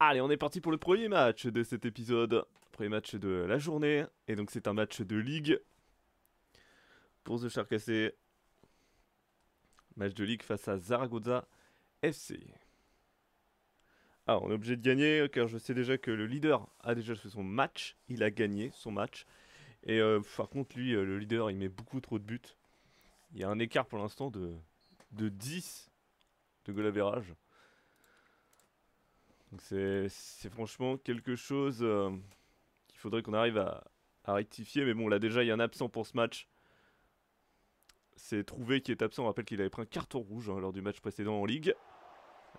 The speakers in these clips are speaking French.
Allez, on est parti pour le premier match de cet épisode. Premier match de la journée. Et donc, c'est un match de ligue pour The Sharkassé. Match de ligue face à Zaragoza FC. Alors, ah, on est obligé de gagner car je sais déjà que le leader a déjà fait son match. Il a gagné son match. Et euh, par contre, lui, euh, le leader, il met beaucoup trop de buts. Il y a un écart pour l'instant de, de 10 de goal c'est franchement quelque chose euh, qu'il faudrait qu'on arrive à, rectifier. Mais bon, là déjà, il y a un absent pour ce match. C'est Trouvé qui est absent. On rappelle qu'il avait pris un carton rouge hein, lors du match précédent en Ligue.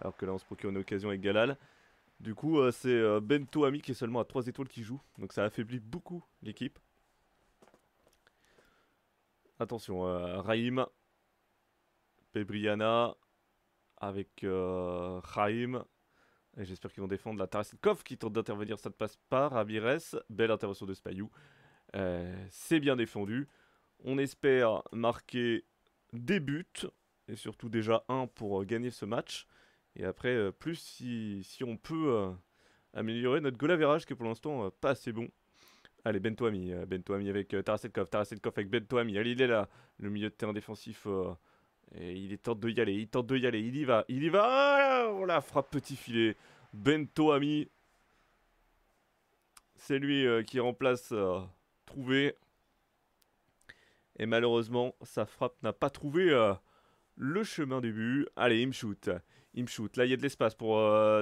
Alors que là, on se procure une occasion avec Galal. Du coup, euh, c'est euh, Bento Ami qui est seulement à 3 étoiles qui joue. Donc ça affaiblit beaucoup l'équipe. Attention, Raïm. Pebriana avec Raïm. Et j'espère qu'ils vont défendre la Tarasetkov qui tente d'intervenir. Ça ne passe pas. Ravires, belle intervention de Spayou. Euh, c'est bien défendu. On espère marquer des buts. Et surtout déjà un pour euh, gagner ce match. Et après, euh, plus si, on peut améliorer notre goal qui est pour l'instant pas assez bon. Allez, Bentoami, Bentoami avec Tarasetkov, Tarasetkov avec Bentoami, allez, il est là, le milieu de terrain défensif et il tente de y aller, il tente de y aller, il y va, il y va Voilà, la frappe petit filet Bento Ami C'est lui euh, qui remplace euh, Trouvé. Et malheureusement, sa frappe n'a pas trouvé euh, le chemin du but. Allez, il me shoot. Il shoot. Là, il y a de l'espace pour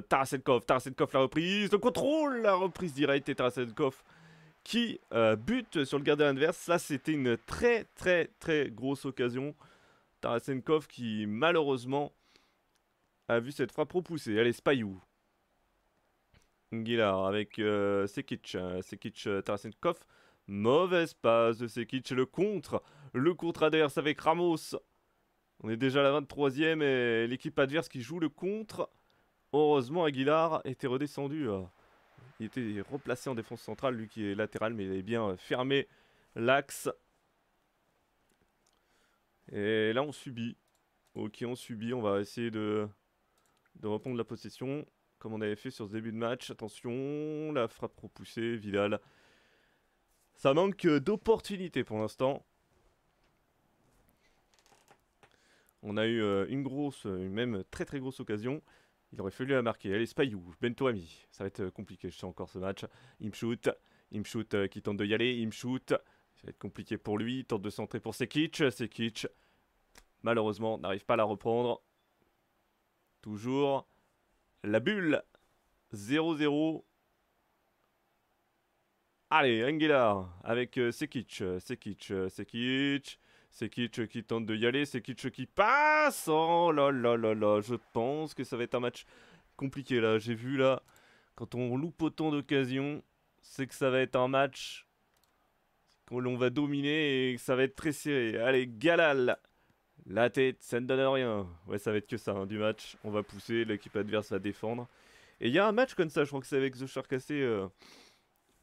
Tarasenkov. Tarasenkov, la reprise. Le contrôle, la reprise directe. Et Tarasenkov qui bute sur le gardien adverse. Là, c'était une très, très, très grosse occasion. Tarasenkov qui malheureusement a vu cette frappe repoussée. Allez, Spayou. Aguilar avec euh, Sekic. Euh, Sekic euh, Tarasenkov. Mauvaise passe de Sekic. Le contre. Le contre adverse avec Ramos. On est déjà à la 23e et l'équipe adverse qui joue le contre. Heureusement, Aguilar était redescendu. Il était replacé en défense centrale, lui qui est latéral, mais il avait bien fermé l'axe. Et là, on subit. Ok, on subit. On va essayer de, de reprendre la possession. Comme on avait fait sur ce début de match. Attention, la frappe repoussée, Vidal. Ça manque d'opportunités pour l'instant. On a eu euh, une grosse, une même très très grosse occasion. Il aurait fallu la marquer. Allez, Spayou, ben ami. Ça va être compliqué, je sais encore ce match. Il Il me shoot. me shoot. Euh, qui tente de y aller. Il me shoot. Ça va être compliqué pour lui. Tente de centrer pour Sekic. Sekic, malheureusement, n'arrive pas à la reprendre. Toujours la bulle. 0-0. Allez, Anguilar avec euh, Sekic. Sekic, euh, Sekic. Sekic qui tente de y aller. Sekic qui passe. Oh là là là là. Je pense que ça va être un match compliqué là. J'ai vu là, quand on loupe autant d'occasions, c'est que ça va être un match on va dominer et ça va être très serré. Allez, Galal La tête, ça ne donne rien. Ouais, ça va être que ça, hein, du match. On va pousser, l'équipe adverse va défendre. Et il y a un match comme ça, je crois que c'est avec The Charcassé. Euh,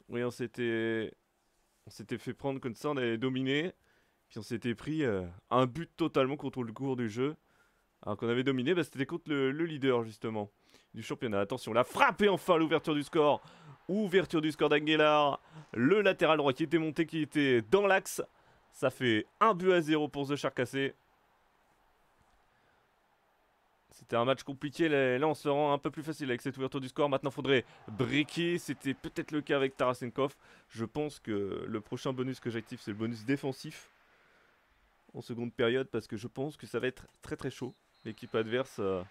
oui, on s'était... On s'était fait prendre comme ça, on avait dominé. Puis on s'était pris euh, un but totalement contre le cours du jeu. Alors qu'on avait dominé, bah, c'était contre le, leader, justement, du championnat. Attention, la frappé enfin l'ouverture du score Ouverture du score d'Anguilar. Le latéral droit qui était monté, qui était dans l'axe. Ça fait un but à zéro pour The Shark C'était un match compliqué. Là, on se rend un peu plus facile avec cette ouverture du score. Maintenant, il faudrait briquer. C'était peut-être le cas avec Tarasenkov. Je pense que le prochain bonus que j'active, c'est le bonus défensif en seconde période parce que je pense que ça va être très très chaud. L'équipe adverse, euh,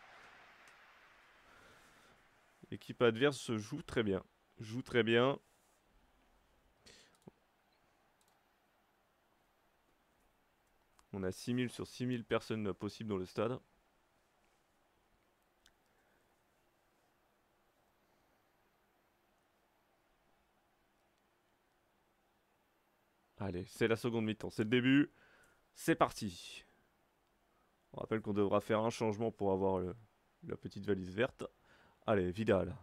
se adverse joue très bien joue très bien. On a 6000 sur 6000 personnes possibles dans le stade. Allez, c'est la seconde mi-temps, c'est le début. C'est parti. On rappelle qu'on devra faire un changement pour avoir la petite valise verte. Allez, Vidal.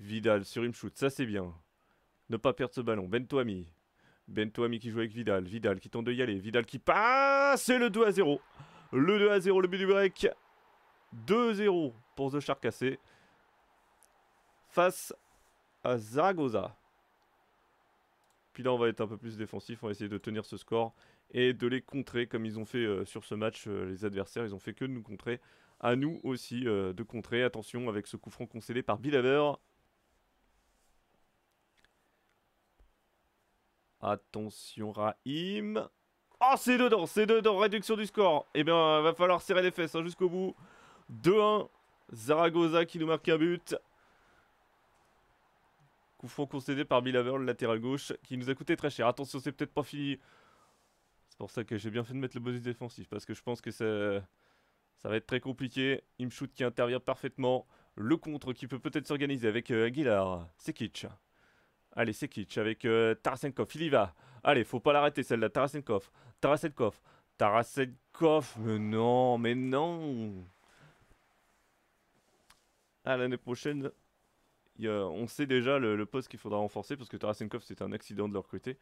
Vidal sur une shoot, ça c'est bien. Ne pas perdre ce ballon. Bentoami. Bentoami qui joue avec Vidal. Vidal qui tente de y aller. Vidal qui passe C'est le 2 à 0. Le 2 à 0, le but du break. 2-0 pour The Shark Face à Zaragoza. Puis là, on va être un peu plus défensif. On va essayer de tenir ce score et de les contrer comme ils ont fait euh, sur ce match. Euh, les adversaires, ils ont fait que de nous contrer. À nous aussi euh, de contrer. Attention avec ce coup franc concédé par Bilaver. Attention Rahim. Oh, c'est dedans, c'est dedans, réduction du score. Eh bien, euh, va falloir serrer les fesses hein, jusqu'au bout. 2-1, Zaragoza qui nous marque un but. Coup franc concédé par Bilaver, le latéral gauche, qui nous a coûté très cher. Attention, c'est peut-être pas fini. C'est pour ça que j'ai bien fait de mettre le bonus défensif, parce que je pense que ça, ça va être très compliqué. Imshoot qui intervient parfaitement. Le contre qui peut peut-être s'organiser avec euh, Aguilar. C'est kitsch. Allez, c'est Kitch avec euh, Tarasenkov. Il y va. Allez, faut pas l'arrêter celle-là. Tarasenkov. Tarasenkov. Tarasenkov. Mais non, mais non. À ah, l'année prochaine, on sait déjà le, poste qu'il faudra renforcer parce que Tarasenkov, c'était un accident de leur côté.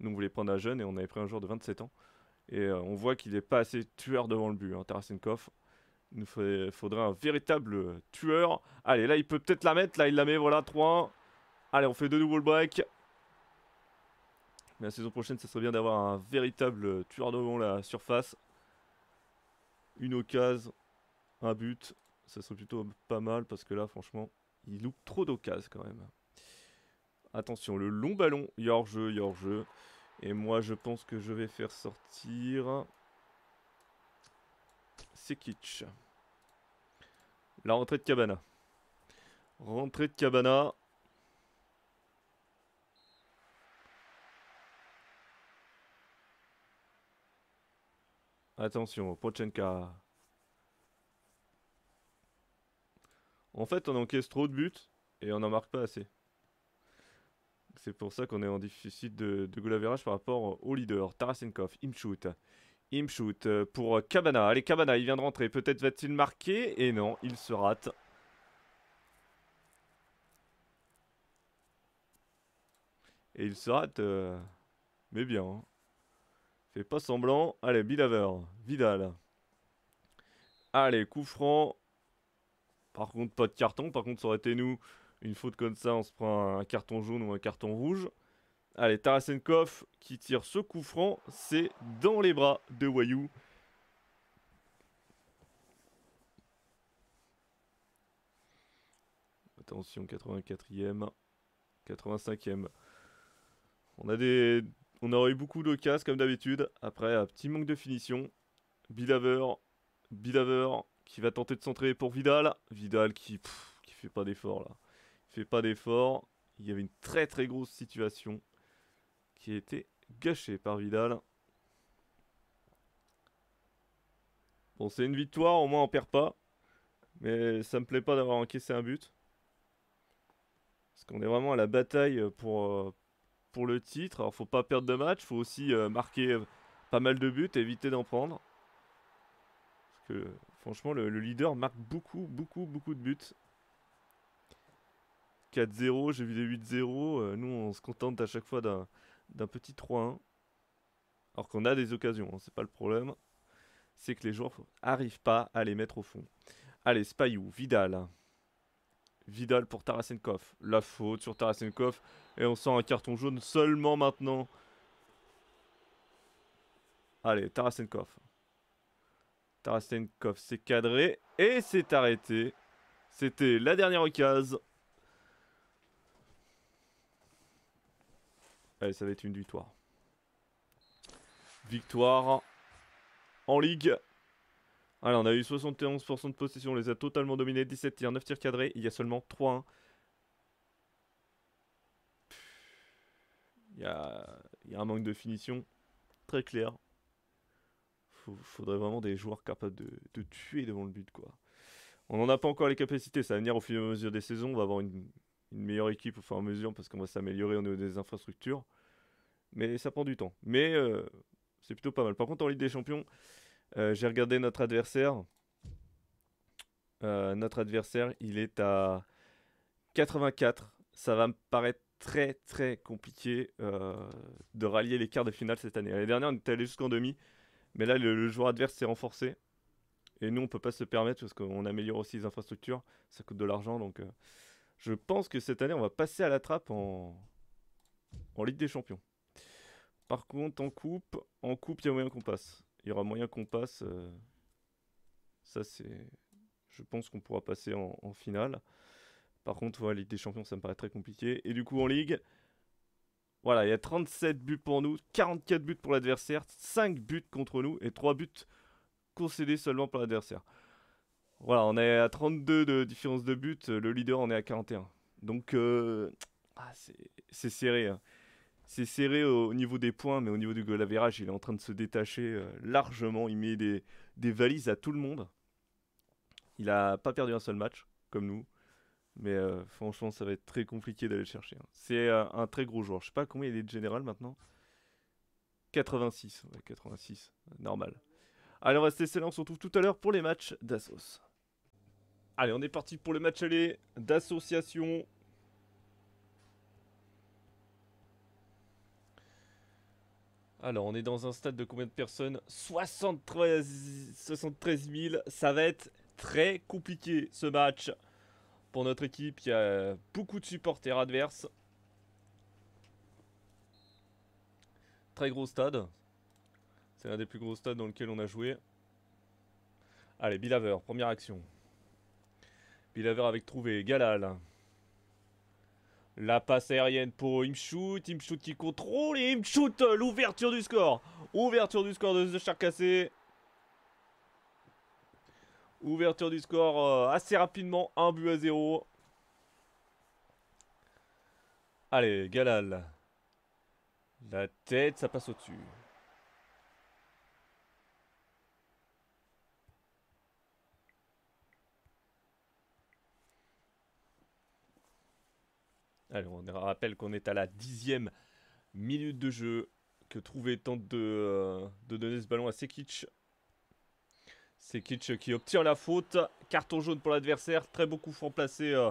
Nous, on voulait prendre un jeune et on avait pris un joueur de 27 ans. Et euh, on voit qu'il n'est pas assez tueur devant le but, hein, Tarasenkov. Il nous un véritable euh, tueur. Allez, là, il peut peut-être la mettre. Là, il la met, voilà, 3-1. Allez, on fait deux double le break. Mais la saison prochaine, ça serait bien d'avoir un véritable euh, tueur devant la surface. Une occasion, un but. Ça serait plutôt pas mal parce que là, franchement, il loupe trop d'occasions quand même. Attention, le long ballon, il jeu il jeu Et moi, je pense que je vais faire sortir... Sekic. La rentrée de Cabana. Rentrée de Cabana. Attention, Prochenka. En fait, on encaisse trop de buts et on n'en marque pas assez. C'est pour ça qu'on est en déficit de, de par rapport au leader. Tarasenkov, me shoot pour Cabana. Allez, Cabana, il vient de rentrer. Peut-être va-t-il marquer Et non, il se rate. Et il se rate, euh, mais bien. Hein. Fais pas semblant. Allez, Bilaver. Vidal. Allez, coup franc. Par contre, pas de carton. Par contre, ça aurait été nous. Une faute comme ça, on se prend un carton jaune ou un carton rouge. Allez, Tarasenkov qui tire ce coup franc. C'est dans les bras de Wayou. Attention, 84e, 85e. On a des, on aurait eu beaucoup d'occasions comme d'habitude. Après, un petit manque de finition. Bilaver, Bilaver, qui va tenter de centrer pour Vidal. Vidal qui, qui fait pas d'effort là. Il fait pas d'effort. Il y avait une très très grosse situation qui a été gâchée par Vidal. Bon, c'est une victoire, au moins on perd pas. Mais ça me plaît pas d'avoir encaissé un but. Parce qu'on est vraiment à la bataille pour, euh, pour le titre. Alors faut pas perdre de match, faut aussi euh, marquer euh, pas mal de buts, éviter d'en prendre. Parce que franchement le, leader marque beaucoup, beaucoup, beaucoup de buts. 4-0, j'ai vu des 8-0, euh, nous on se contente à chaque fois d'un petit 3-1. Alors qu'on a des occasions, hein, c'est pas le problème. C'est que les joueurs arrivent pas à les mettre au fond. Allez, Spayou, Vidal. Vidal pour Tarasenkov. La faute sur Tarasenkov. Et on sent un carton jaune seulement maintenant. Allez, Tarasenkov. Tarasenkov s'est cadré et s'est arrêté. C'était la dernière occasion. Allez, ça va être une victoire. Victoire en ligue. Allez, on a eu 71% de possession. On les a totalement dominés. 17 tirs, 9 tirs cadrés. Il y a seulement 3-1. Il y a, un manque de finition très clair. Il faudrait vraiment des joueurs capables de, tuer devant le but. quoi. On n'en a pas encore les capacités. Ça va venir au fur et à mesure des saisons. On va avoir une, meilleure équipe au fur et à mesure parce qu'on va s'améliorer au niveau des infrastructures. Mais ça prend du temps. Mais euh, c'est plutôt pas mal. Par contre, en Ligue des Champions, euh, j'ai regardé notre adversaire. Euh, notre adversaire, il est à 84. Ça va me paraître très très compliqué euh, de rallier les quarts de finale cette année. L'année dernière, on était allé jusqu'en demi, mais là, le, joueur adverse s'est renforcé. Et nous, on ne peut pas se permettre parce qu'on améliore aussi les infrastructures. Ça coûte de l'argent. Donc, euh, je pense que cette année, on va passer à la trappe en, en Ligue des Champions. Par contre, en coupe, en coupe, il y a moyen qu'on passe. Il y aura moyen qu'on passe. Euh, ça, c'est. Je pense qu'on pourra passer en finale. Par contre, voilà, Ligue des Champions, ça me paraît très compliqué. Et du coup, en Ligue, voilà, il y a 37 buts pour nous, 44 buts pour l'adversaire, 5 buts contre nous et 3 buts concédés seulement par l'adversaire. Voilà, on est à 32 de différence de buts, le leader en est à 41. Donc, euh, ah, c'est serré. Hein. C'est serré au, niveau des points, mais au niveau du goal average, il est en train de se détacher euh, largement. Il met des, des, valises à tout le monde. Il n'a pas perdu un seul match, comme nous. Mais euh, franchement, ça va être très compliqué d'aller chercher. Hein. C'est euh, un très gros joueur. Je sais pas combien il est de général maintenant. 86. 86. Normal. Allez, on va se là. On se retrouve tout à l'heure pour les matchs d'Assos. Allez, on est parti pour le match aller d'association. Alors, on est dans un stade de combien de personnes 73 000. Ça va être très compliqué ce match pour notre équipe. Il y a beaucoup de supporters adverses. Très gros stade. C'est l'un des plus gros stades dans lequel on a joué. Allez, Bilaver, première action. Bilaver avec trouvé, Galal. La passe aérienne pour Imshoot, Imshoot qui contrôle et Imshoot l'ouverture du score. Ouverture du score de The Ouverture du score euh, assez rapidement, 1 but à 0. Allez, Galal. La tête, ça passe au-dessus. Allez, on rappelle qu'on est à la dixième minute de jeu. Que trouver tente de, euh, de donner ce ballon à Sekic. C'est Kitsch qui obtient la faute. Carton jaune pour l'adversaire. Très beaucoup coup placé euh,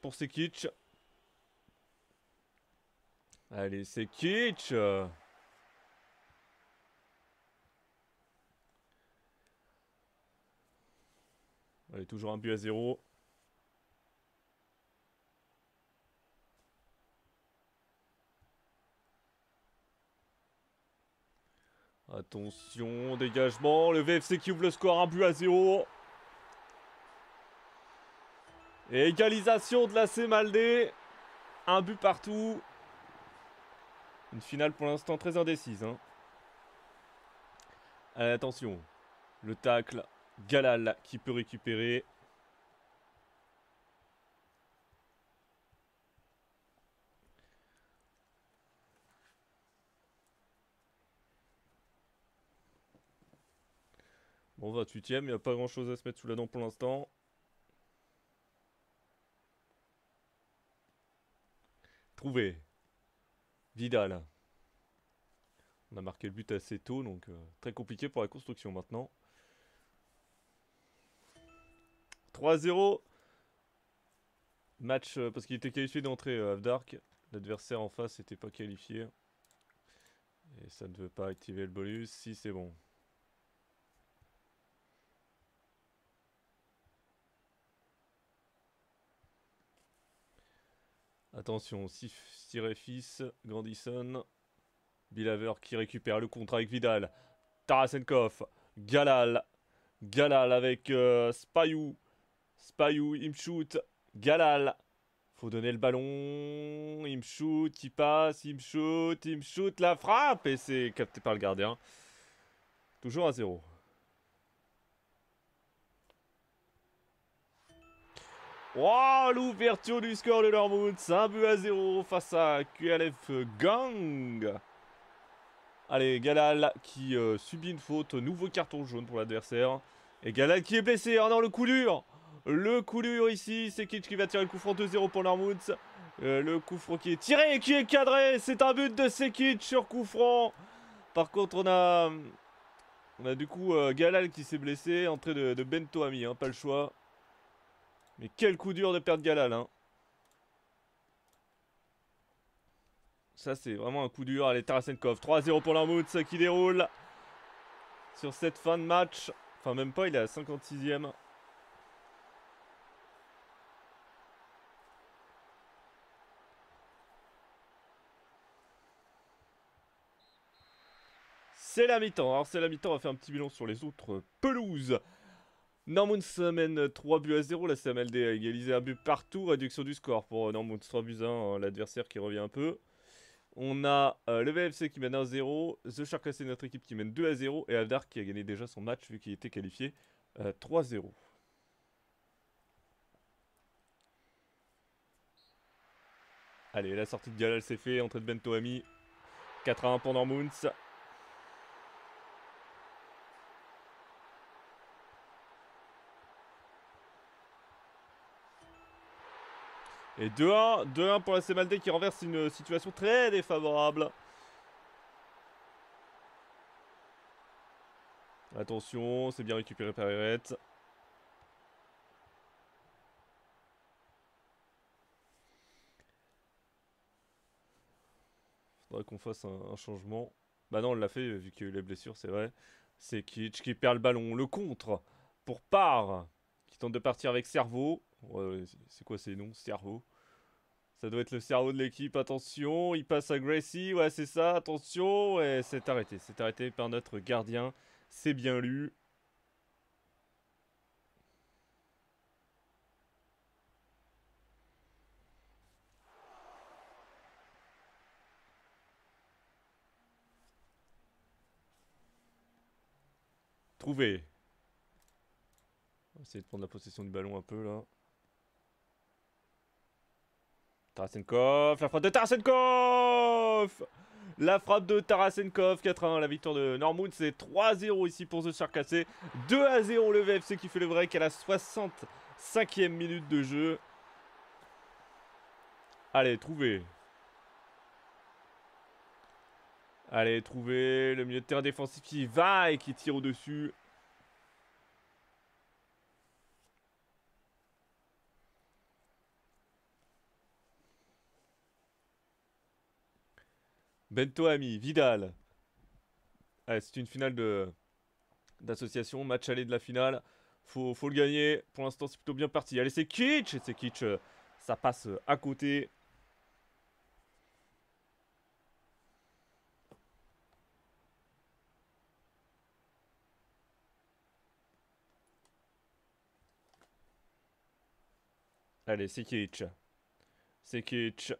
pour c'est Allez, c'est Allez, toujours un but à zéro. Attention, dégagement, le VFC qui ouvre le score, un but à zéro. égalisation de la C Un but partout. Une finale pour l'instant très indécise. Hein. attention. Le tacle. Galal qui peut récupérer. 28 ème il n'y a pas grand chose à se mettre sous la dent pour l'instant. Trouvé. Vidal. On a marqué le but assez tôt, donc euh, très compliqué pour la construction maintenant. 3-0. Match, euh, parce qu'il était qualifié d'entrée à euh, dark L'adversaire en face n'était pas qualifié. Et ça ne veut pas activer le bonus. Si, c'est bon. Attention, Sirefis, Grandison, Bilaver qui récupère le contrat avec Vidal. Tarasenkov, Galal, Galal avec Spyou, euh, Spayou, me shoot, Galal. Faut donner le ballon, il shoot, il passe, il me shoot, la frappe et c'est capté par le gardien. Toujours à zéro. Wow, l'ouverture du score de Normouth. un but à 0 face à QLF Gang. Allez, Galal qui euh, subit une faute. Nouveau carton jaune pour l'adversaire. Et Galal qui est blessé. Oh non, hein, le coulure. Le coulure ici. C'est qui va tirer le coup franc 2-0 pour Normouth. le coup franc qui est tiré et qui est cadré. C'est un but de Sekic sur coup franc. Par contre, on a... On a du coup euh, Galal qui s'est blessé. Entrée de, Bento Ami, hein, pas le choix. Mais quel coup dur de perdre Galal, hein. Ça, c'est vraiment un coup dur. Allez, Tarasenkov. 3-0 pour l'Armouts qui déroule sur cette fin de match. Enfin, même pas, il est à 56ème. C'est la mi-temps. Alors, c'est la mi-temps. On va faire un petit bilan sur les autres pelouses. Normunds mène 3 buts à 0, la CMLD a égalisé un but partout, réduction du score pour euh, Normunds, 3 buts 1, hein, l'adversaire qui revient un peu. On a euh, le VFC qui mène 1 0, The Shark c'est notre équipe qui mène 2 à 0, et Avdar qui a gagné déjà son match vu qu'il était qualifié 3 euh, 0. Allez, la sortie de Galal c'est fait, entrée de Bentoami, 4 à 1 pour Normunds. Et 2-1, 2-1 pour la Maldé qui renverse une situation très défavorable. Attention, c'est bien récupéré par Il faudrait qu'on fasse un, changement. Bah non, on l'a fait euh, vu qu'il y a eu les blessures, c'est vrai. C'est Kitsch qui perd le ballon, le contre pour Par qui tente de partir avec Cerveau c'est quoi ces noms Cerveau. Ça doit être le cerveau de l'équipe, attention, il passe à Gracie, ouais c'est ça, attention, et c'est arrêté, c'est arrêté par notre gardien, c'est bien lu. Trouvé. On va essayer de prendre la possession du ballon un peu là. Tarasenkov, la frappe de Tarasenkov la frappe de Tarasenkov, 4-1, la victoire de Normoud, c'est 3-0 ici pour The charcassé. 2-0 le VFC qui fait le break à la 65e minute de jeu. Allez, trouvez. Allez, trouvez le milieu de terrain défensif qui va et qui tire au-dessus. Bento Ami, Vidal. c'est une finale de d'association, match aller de la finale. Faut, faut le gagner. Pour l'instant, c'est plutôt bien parti. Allez, c'est Kitsch C'est Kitsch. Euh, ça passe euh, à côté. Allez, c'est Kitsch. C'est Kitsch.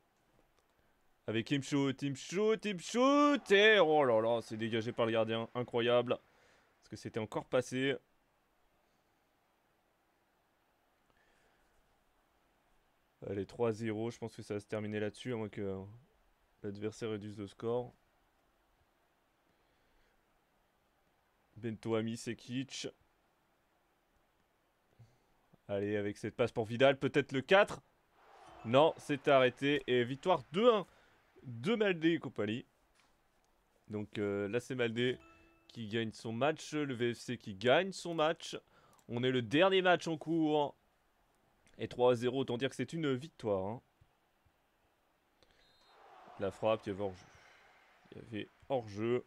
Avec him shoot, him shoot, him shoot Et oh là là, c'est dégagé par le gardien. Incroyable. Parce que c'était encore passé. Allez, 3-0. Je pense que ça va se terminer là-dessus, à moins que l'adversaire réduise le score. Bentoami, kitsch. Allez, avec cette passe pour Vidal, peut-être le 4. Non, c'est arrêté. Et victoire 2-1 de Maldé et compagnie. Donc euh, là c'est Maldé qui gagne son match, le VFC qui gagne son match. On est le dernier match en cours. Et 3 à 0, autant dire que c'est une victoire. Hein. La frappe, il y avait hors-jeu. hors-jeu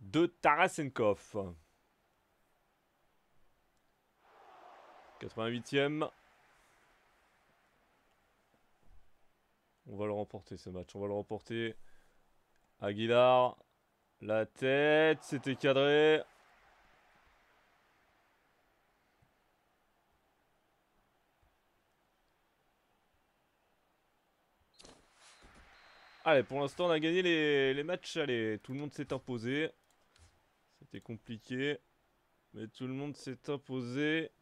de Tarasenkov. 88e. On va le remporter ce match. On va le remporter. Aguilar. La tête. C'était cadré. Allez, pour l'instant, on a gagné les, matchs. Allez, tout le monde s'est imposé. C'était compliqué. Mais tout le monde s'est imposé.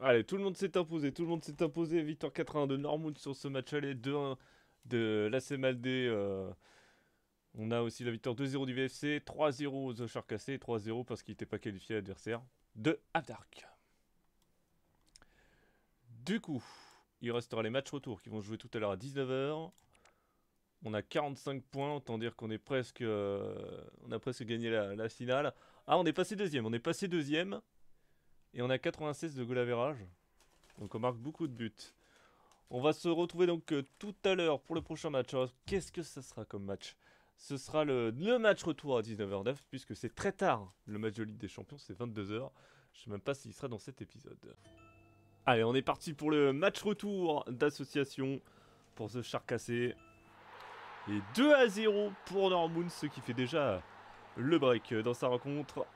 Allez, tout le monde s'est imposé, tout le monde s'est imposé. Victoire 82 de Normund sur ce match aller 2-1 de l'ACMLD. Euh, on a aussi la victoire 2-0 du VFC, 3-0 aux Shark 3-0 parce qu'il n'était pas qualifié l'adversaire de Dark. Du coup, il restera les matchs retour qui vont jouer tout à l'heure à 19h. On a 45 points, autant dire qu'on est presque, euh, on a presque gagné la finale. Ah, on est passé deuxième, on est passé deuxième. Et on a 96 de goal average. Donc on marque beaucoup de buts. On va se retrouver donc euh, tout à l'heure pour le prochain match. Qu'est-ce que ça sera comme match Ce sera le, match retour à 19h09 puisque c'est très tard. Le match de Ligue des Champions c'est 22h. Je sais même pas s'il sera dans cet épisode. Allez, on est parti pour le match retour d'association pour se charcasser. Et 2 à 0 pour Normoon, ce qui fait déjà le break dans sa rencontre.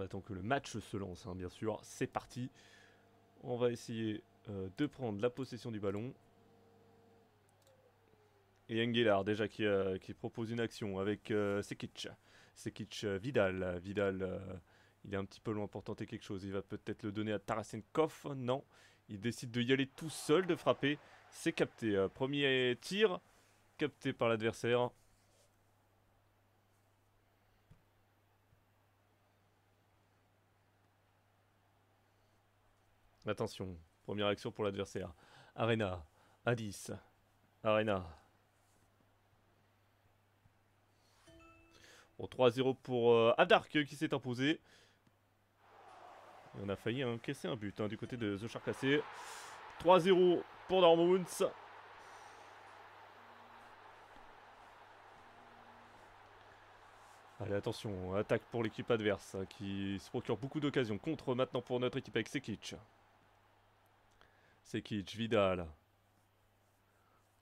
on attend que le match se lance, hein, bien sûr. C'est parti. On va essayer euh, de prendre la possession du ballon. Et déjà qui, propose une action avec euh, Sekic. Sekic euh, Vidal. Vidal, il est un petit peu loin pour tenter quelque chose. Il va peut-être le donner à Tarasenkov. Non, il décide de y aller tout seul, de frapper. C'est capté. premier tir capté par l'adversaire. Attention, première action pour l'adversaire. Arena, à 10 Arena. 3-0 pour euh, Adark qui s'est imposé. Et on a failli casser un but hein, du côté de The Shark 3-0 pour Dortmund. Allez, attention, attaque pour l'équipe adverse hein, qui se procure beaucoup d'occasions. Contre maintenant pour notre équipe avec Sekic. C'est qui Vidal.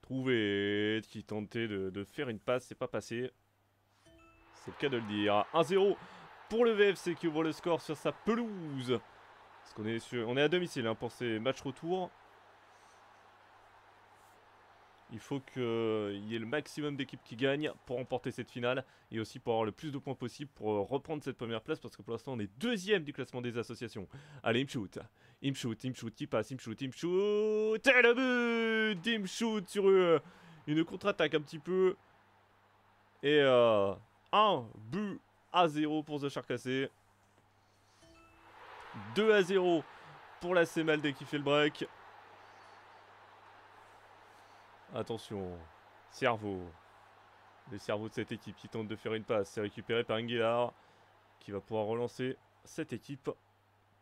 Trouvé, qui tentait de, faire une passe, c'est pas passé. C'est le cas de le dire. 1-0 pour le VFC qui ouvre le score sur sa pelouse. Parce qu'on est, sur, on est à domicile hein, pour ces matchs retour. Il faut qu'il euh, y ait le maximum d'équipes qui gagnent pour remporter cette finale et aussi pour avoir le plus de points possible pour euh, reprendre cette première place parce que pour l'instant on est deuxième du classement des associations. Allez, Imshoot Imshoot, Imshoot qui passe, Imshoot, Imshoot Et le but Imshoot sur euh, une, contre-attaque un petit peu. Et un but à 0 pour The Shark 2 à 0 pour la dès qui fait le break. Attention, cerveau. Le cerveau de cette équipe qui tente de faire une passe. C'est récupéré par Nguilar qui va pouvoir relancer cette équipe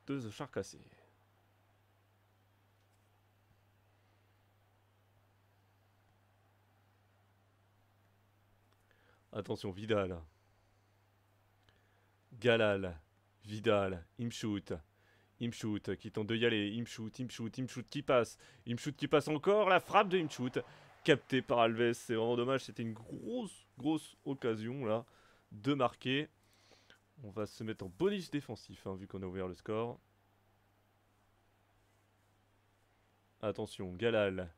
de The Charcassé. Attention, Vidal. Galal. Vidal. Imshoot. Imshoot qui tente de y aller. Imshoot, Imshoot, Imshoot qui passe. Imshoot qui passe encore. La frappe de Imshoot capté par Alves. C'est vraiment dommage. C'était une grosse, grosse occasion là de marquer. On va se mettre en bonus défensif hein, vu qu'on a ouvert le score. Attention, Galal.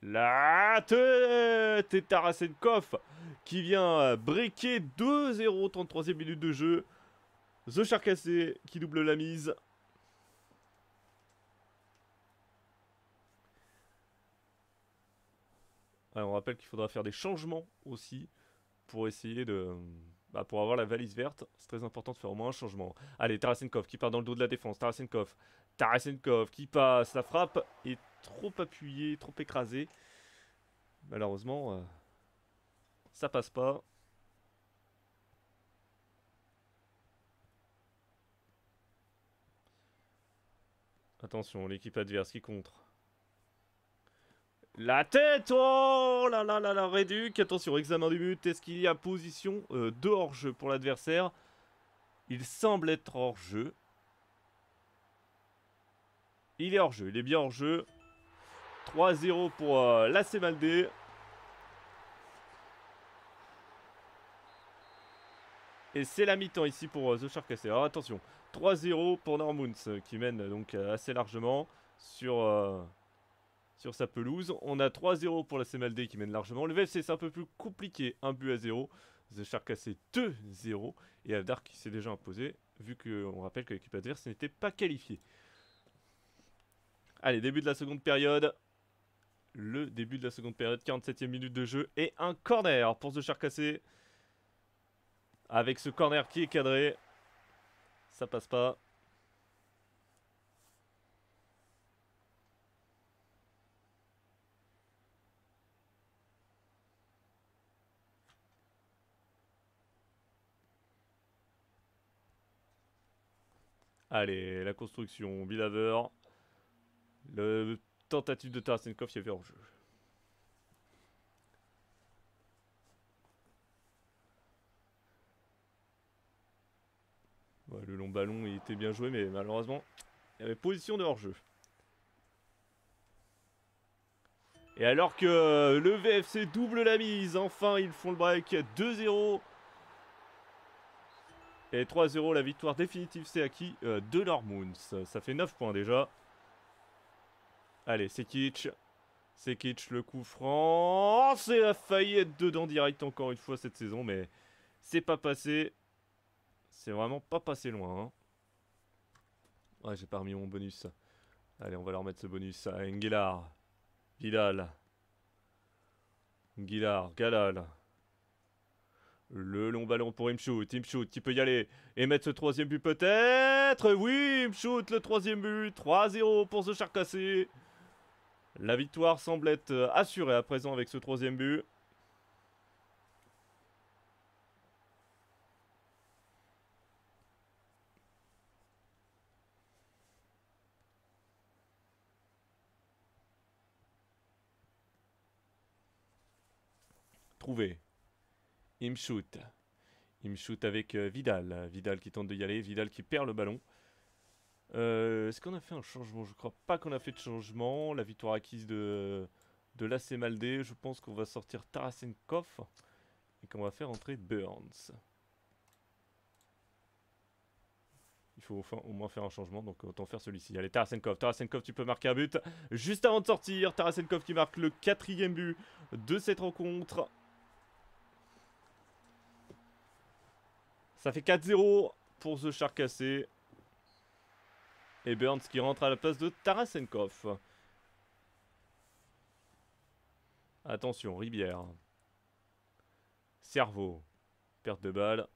La tête et Tarasenkov qui vient euh, briquer 2-0, 33e minute de jeu. The qui double la mise. on rappelle qu'il faudra faire des changements aussi pour essayer de... Bah, pour avoir la valise verte, c'est très important de faire au moins un changement. Allez, Tarasenkov qui part dans le dos de la défense. Tarasenkov. Tarasenkov qui passe. La frappe est trop appuyée, trop écrasée. Malheureusement, euh, ça passe pas. Attention, l'équipe adverse qui contre. La tête Oh là là là là, Reduc Attention, examen du but. Est-ce qu'il y a position euh, de hors-jeu pour l'adversaire Il semble être hors-jeu. Il est hors-jeu, il est bien hors-jeu. 3-0 pour euh, la Semaldé. Et c'est la mi-temps ici pour euh, The Shark Alors attention, 3-0 pour Normoons qui mène donc assez largement sur sur sa pelouse. On a 3-0 pour la CMLD qui mène largement. Le VFC, c'est un peu plus compliqué, un but à 0. The Shark 2-0. Et Avdar qui s'est déjà imposé, vu qu'on rappelle que l'équipe adverse n'était pas qualifiée. Allez, début de la seconde période. Le début de la seconde période, 47e minute de jeu et un corner pour The Shark Avec ce corner qui est cadré, ça passe pas. Allez, la construction, Bilaver. Le tentative de Tarasenkov, il y avait hors jeu. le long ballon, il était bien joué, mais malheureusement, il y avait position de hors-jeu. Et alors que le VFC double la mise, enfin ils font le break 2-0. Et 3-0, la victoire définitive, c'est acquis euh, de de l'Ormoons. Ça fait 9 points déjà. Allez, c'est Kitsch. C'est Kitsch, le coup franc. Oh, c'est la faillite dedans direct encore une fois cette saison, mais c'est pas passé. C'est vraiment pas passé loin. Hein. Ouais, j'ai pas remis mon bonus. Allez, on va leur mettre ce bonus. à Vidal. Guilard. Galal. Le long ballon pour Imshoot, Imshoot qui peut y aller et mettre ce troisième but peut-être. Oui, Imshoot, le troisième but, 3-0 pour ce Charcassé. La victoire semble être assurée à présent avec ce troisième but. Trouvé. Il me shoot. Il me shoot avec euh, Vidal. Vidal qui tente de y aller. Vidal qui perd le ballon. Euh, est-ce qu'on a fait un changement Je crois pas qu'on a fait de changement. La victoire acquise de, de l'AC Je pense qu'on va sortir Tarasenkov. Et qu'on va faire entrer Burns. Il faut au moins faire un changement, donc autant faire celui-ci. Allez, Tarasenkov, Tarasenkov, tu peux marquer un but. Juste avant de sortir, Tarasenkov qui marque le quatrième but de cette rencontre. Ça fait 4-0 pour The Charcassé. Et Burns qui rentre à la place de Tarasenkov. Attention, Ribière. Cerveau. Perte de balle.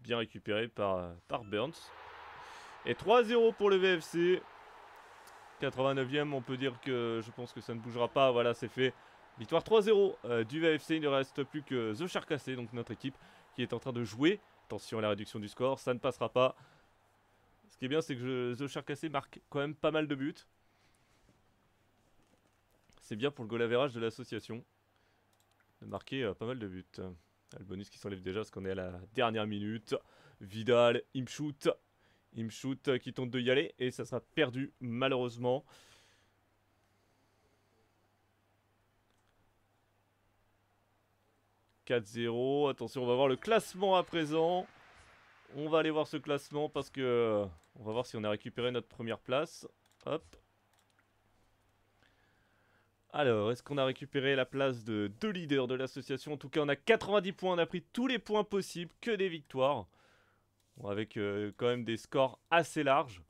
Bien récupérée par, par Burns. Et 3-0 pour le VFC. 89 ème on peut dire que je pense que ça ne bougera pas. Voilà, c'est fait. Victoire 3-0 euh, du VFC. Il ne reste plus que The Charcassé. donc notre équipe, qui est en train de jouer attention à la réduction du score, ça ne passera pas. Ce qui est bien, c'est que je, The Shark marque quand même pas mal de buts. C'est bien pour le goal average de l'association de marquer euh, pas mal de buts. Le bonus qui s'enlève déjà parce qu'on est à la dernière minute. Vidal, me shoot euh, qui tente de y aller et ça sera perdu malheureusement. 4-0. Attention, on va voir le classement à présent. On va aller voir ce classement parce que... Euh, on va voir si on a récupéré notre première place. Hop. Alors, est-ce qu'on a récupéré la place de deux leaders de l'association En tout cas, on a 90 points, on a pris tous les points possibles, que des victoires. Avec euh, quand même des scores assez larges.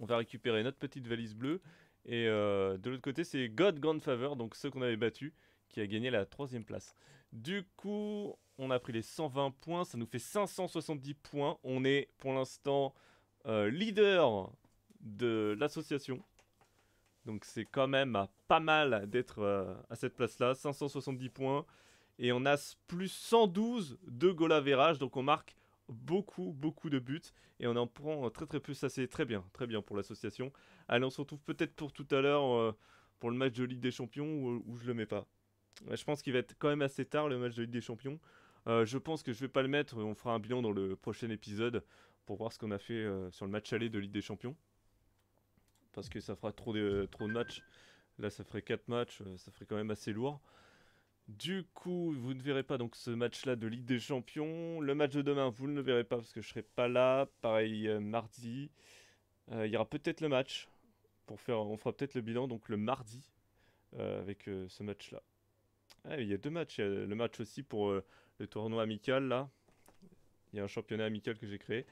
On va récupérer notre petite valise bleue. Et euh, de l'autre côté, c'est God Grand Favor, donc ceux qu'on avait battus, qui a gagné la troisième place. Du coup, on a pris les 120 points, ça nous fait 570 points. On est pour l'instant euh, leader de l'association. Donc c'est quand même pas mal d'être euh, à cette place-là, 570 points. Et on a plus 112 de goal donc on marque beaucoup, beaucoup de buts. Et on en prend euh, très très peu, ça c'est très bien, très bien pour l'association. Allez, on se retrouve peut-être pour tout à l'heure, pour le match de Ligue des Champions, où, où je le mets pas je pense qu'il va être quand même assez tard le match de Ligue des Champions. Euh, je pense que je ne vais pas le mettre, on fera un bilan dans le prochain épisode pour voir ce qu'on a fait euh, sur le match aller de Ligue des Champions. Parce que ça fera trop de, matchs. Là, ça ferait 4 matchs, euh, ça ferait quand même assez lourd. Du coup, vous ne verrez pas donc ce match-là de Ligue des Champions. Le match de demain, vous ne le verrez pas parce que je ne serai pas là. Pareil mardi. Il y aura peut-être le match. Pour faire, on fera peut-être le bilan donc le mardi avec ce match-là. Ah, il y a deux matchs. le match aussi pour euh, le tournoi amical, là. Il y a un championnat amical que j'ai créé.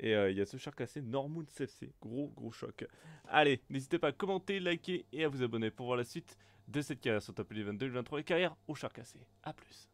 Et euh, il y a ce charcassé cassé Normund CFC. Gros, gros choc. Allez, n'hésitez pas à commenter, liker et à vous abonner pour voir la suite de cette carrière sur Top 22 23 et carrière au charcassé, cassé. A plus.